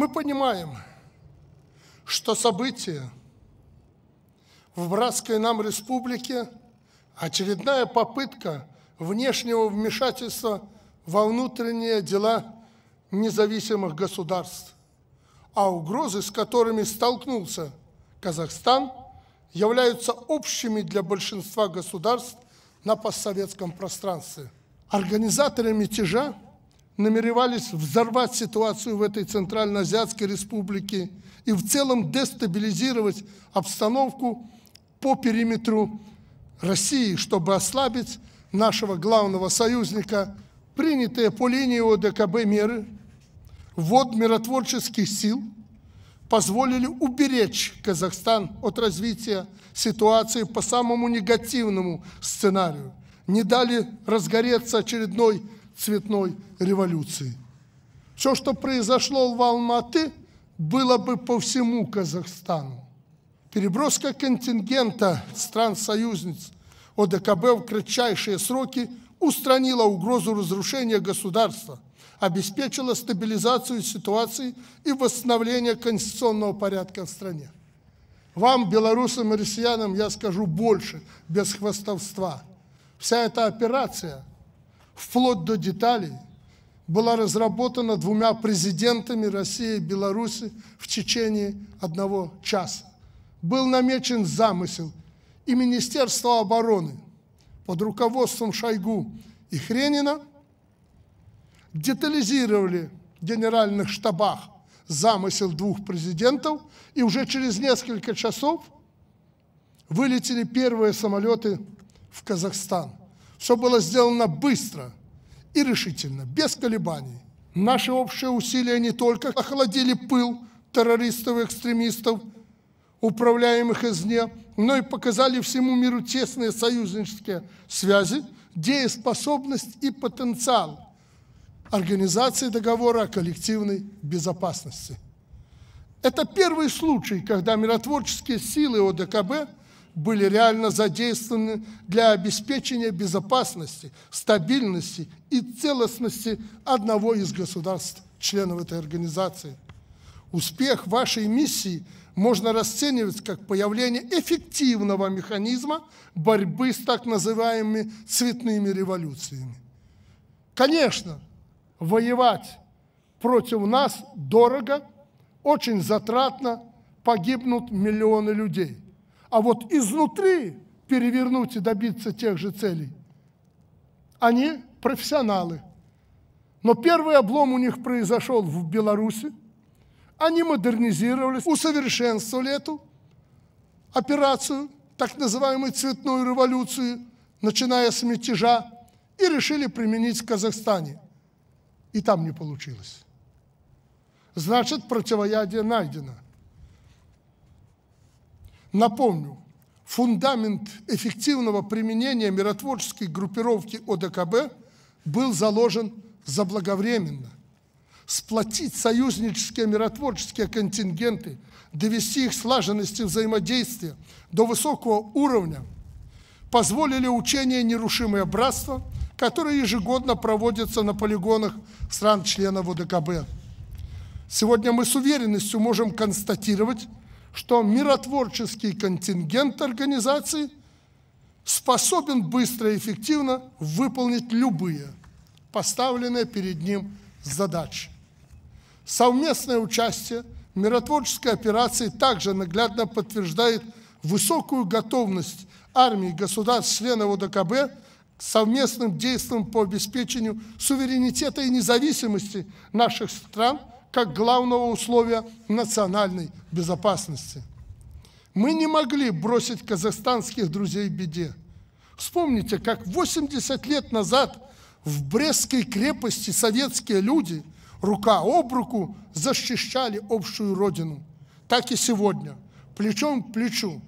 Мы понимаем, что события в братской нам республике – очередная попытка внешнего вмешательства во внутренние дела независимых государств. А угрозы, с которыми столкнулся Казахстан, являются общими для большинства государств на постсоветском пространстве. Организаторы мятежа намеревались взорвать ситуацию в этой Центральноазиатской республике и в целом дестабилизировать обстановку по периметру России, чтобы ослабить нашего главного союзника, принятые по линии ОДКБ меры, ввод миротворческих сил позволили уберечь Казахстан от развития ситуации по самому негативному сценарию, не дали разгореться очередной цветной революции. Все, что произошло в Алматы, было бы по всему Казахстану. Переброска контингента стран-союзниц ОДКБ в кратчайшие сроки устранила угрозу разрушения государства, обеспечила стабилизацию ситуации и восстановление конституционного порядка в стране. Вам, белорусам и россиянам, я скажу больше, без хвастовства. Вся эта операция вплоть до деталей, была разработана двумя президентами России и Беларуси в течение одного часа. Был намечен замысел, и Министерство обороны под руководством Шойгу и Хренина детализировали в генеральных штабах замысел двух президентов, и уже через несколько часов вылетели первые самолеты в Казахстан. Все было сделано быстро и решительно, без колебаний. Наши общие усилия не только охладили пыл террористов и экстремистов, управляемых извне, но и показали всему миру тесные союзнические связи, дееспособность и потенциал организации договора о коллективной безопасности. Это первый случай, когда миротворческие силы ОДКБ были реально задействованы для обеспечения безопасности, стабильности и целостности одного из государств, членов этой организации. Успех вашей миссии можно расценивать как появление эффективного механизма борьбы с так называемыми цветными революциями. Конечно, воевать против нас дорого, очень затратно, погибнут миллионы людей – а вот изнутри перевернуть и добиться тех же целей, они профессионалы. Но первый облом у них произошел в Беларуси. Они модернизировались, усовершенствовали эту операцию, так называемую цветную революцию, начиная с мятежа, и решили применить в Казахстане. И там не получилось. Значит, противоядие найдено – Напомню, фундамент эффективного применения миротворческой группировки ОДКБ был заложен заблаговременно. Сплотить союзнические миротворческие контингенты, довести их слаженности взаимодействия до высокого уровня позволили учения «Нерушимое братство», которые ежегодно проводятся на полигонах стран-членов ОДКБ. Сегодня мы с уверенностью можем констатировать, что миротворческий контингент организации способен быстро и эффективно выполнить любые поставленные перед ним задачи. Совместное участие в миротворческой операции также наглядно подтверждает высокую готовность армии государств-членов ОДКБ к совместным действиям по обеспечению суверенитета и независимости наших стран – как главного условия национальной безопасности. Мы не могли бросить казахстанских друзей в беде. Вспомните, как 80 лет назад в Брестской крепости советские люди рука об руку защищали общую родину. Так и сегодня, плечом к плечу,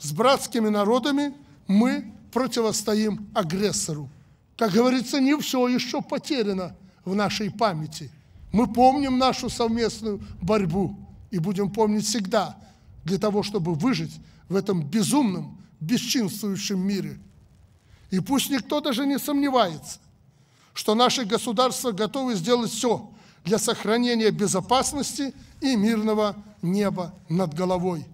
с братскими народами мы противостоим агрессору. Как говорится, не все еще потеряно в нашей памяти – мы помним нашу совместную борьбу и будем помнить всегда для того, чтобы выжить в этом безумном, бесчинствующем мире. И пусть никто даже не сомневается, что наши государства готовы сделать все для сохранения безопасности и мирного неба над головой.